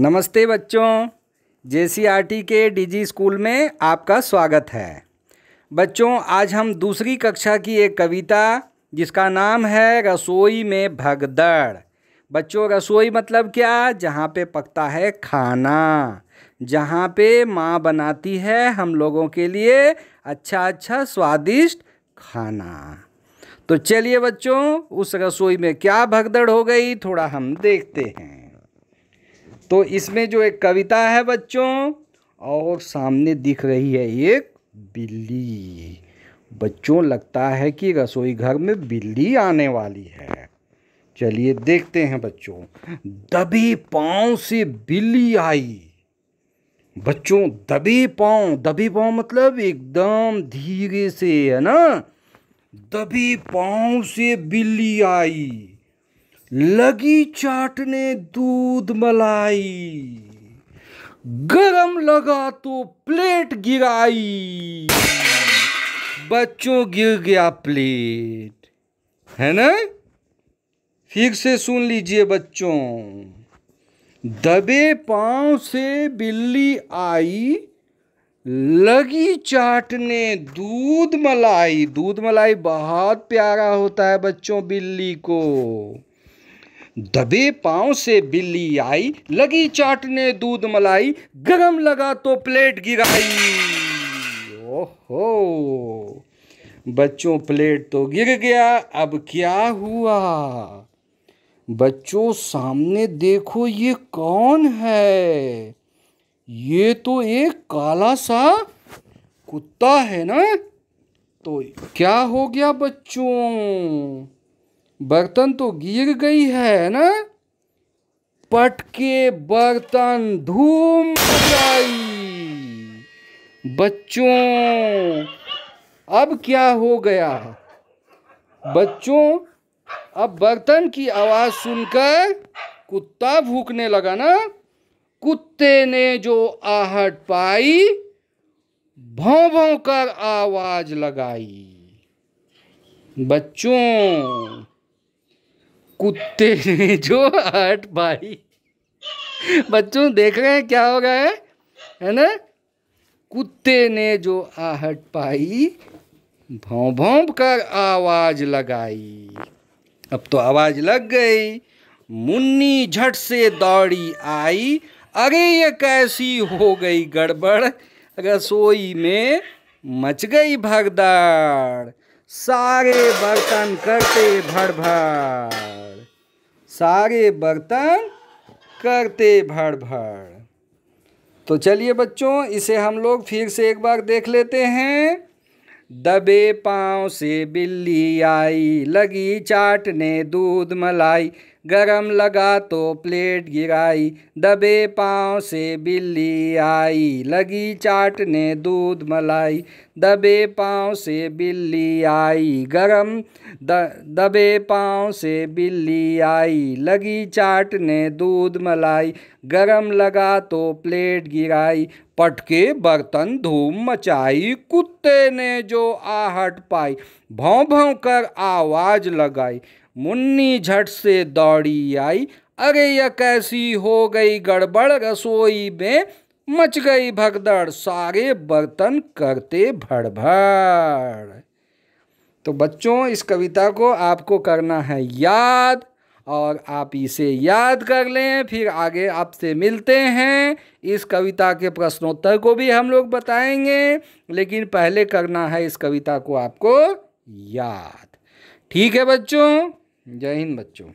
नमस्ते बच्चों जे के डीजी स्कूल में आपका स्वागत है बच्चों आज हम दूसरी कक्षा की एक कविता जिसका नाम है रसोई में भगदड़ बच्चों रसोई मतलब क्या जहाँ पे पकता है खाना जहाँ पे माँ बनाती है हम लोगों के लिए अच्छा अच्छा स्वादिष्ट खाना तो चलिए बच्चों उस रसोई में क्या भगदड़ हो गई थोड़ा हम देखते हैं तो इसमें जो एक कविता है बच्चों और सामने दिख रही है एक बिल्ली बच्चों लगता है कि रसोई घर में बिल्ली आने वाली है चलिए देखते हैं बच्चों दबे पाँव से बिल्ली आई बच्चों दबे पाँव दबे पाँव मतलब एकदम धीरे से है ना दबे पाँव से बिल्ली आई लगी चाटने दूध मलाई गरम लगा तो प्लेट गिराई बच्चों गिर गया प्लेट है ना फिर से सुन लीजिए बच्चों दबे पांव से बिल्ली आई लगी चाटने दूध मलाई दूध मलाई बहुत प्यारा होता है बच्चों बिल्ली को दबे पाँव से बिल्ली आई लगी चाटने दूध मलाई गरम लगा तो प्लेट गिराई ओहो बच्चों प्लेट तो गिर गया अब क्या हुआ बच्चों सामने देखो ये कौन है ये तो एक काला सा कुत्ता है ना तो क्या हो गया बच्चों बर्तन तो गिर गई है ना पटके बर्तन धूम मचाई बच्चों अब क्या हो गया बच्चों अब बर्तन की आवाज़ सुनकर कुत्ता भूखने लगा ना कुत्ते ने जो आहट पाई भौं भौं कर आवाज लगाई बच्चों कुत्ते ने जो हट भाई बच्चों देख रहे हैं क्या हो गया है है ना कुत्ते ने जो आहट पाई भों भों कर आवाज लगाई अब तो आवाज लग गई मुन्नी झट से दौड़ी आई अरे ये कैसी हो गई गड़बड़ रसोई में मच गई भगदड़ सारे बर्तन करते भड़ सारे बर्तन करते भड़ भड़ तो चलिए बच्चों इसे हम लोग फिर से एक बार देख लेते हैं दबे पाँव से बिल्ली आई लगी चाटने दूध मलाई गरम लगा तो प्लेट गिराई दबे पाँव से बिल्ली आई लगी चाटने दूध मलाई दबे पाँव से बिल्ली आई गरम द दबे पाँव से बिल्ली आई लगी चाटने दूध मलाई गरम लगा तो प्लेट गिराई पटके बर्तन धूम मचाई कुत्ते ने जो आहट पाई भौं भौं कर आवाज लगाई मुन्नी झट से दौड़ी आई अरे यह कैसी हो गई गड़बड़ रसोई में मच गई भगदड़ सारे बर्तन करते भड़भड़ तो बच्चों इस कविता को आपको करना है याद और आप इसे याद कर लें फिर आगे आपसे मिलते हैं इस कविता के प्रश्नोत्तर को भी हम लोग बताएंगे लेकिन पहले करना है इस कविता को आपको याद ठीक है बच्चों जय हिंद बच्चों